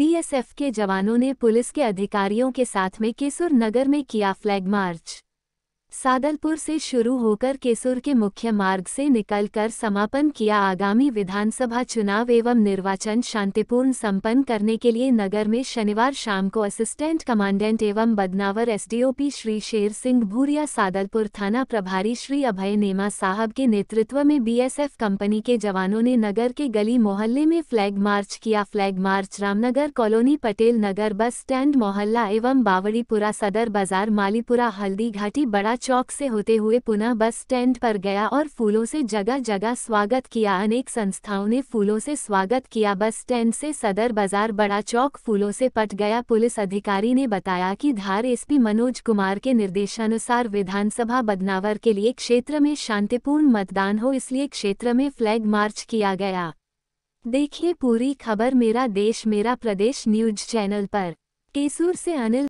BSF के जवानों ने पुलिस के अधिकारियों के साथ में केसुर नगर में किया फ्लैग मार्च सादलपुर से शुरू होकर केसुर के मुख्य मार्ग से निकलकर समापन किया आगामी विधानसभा चुनाव एवं निर्वाचन शांतिपूर्ण संपन्न करने के लिए नगर में शनिवार शाम को असिस्टेंट कमांडेंट एवं बदनावर एसडीओपी श्री शेर सिंह भूरिया सादलपुर थाना प्रभारी श्री अभय नेमा साहब के नेतृत्व में बीएसएफ कंपनी के जवानों ने नगर के गली मोहल्ले में फ्लैग मार्च किया flag march Ramnagar colony Patel Nagar bus stand मोहल्ला एवं बावड़ीपुरा सदर बाजार मालीपुरा हल्दी घाटी बड़ा चौक से होते हुए पुनः बस स्टैंड पर गया और फूलों से जगह जगह स्वागत किया अनेक संस्थाओं ने फूलों से स्वागत किया बस स्टैंड से सदर बाजार बड़ा चौक फूलों से पट गया पुलिस अधिकारी ने बताया कि धार एसपी मनोज कुमार के निर्देशानुसार विधानसभा बदनावर के लिए क्षेत्र में शांतिपूर्ण मतदान हो इसलिए क्षेत्र में फ्लैग मार्च किया गया देखिए पूरी खबर मेरा देश मेरा प्रदेश न्यूज चैनल पर केसूर से अनिल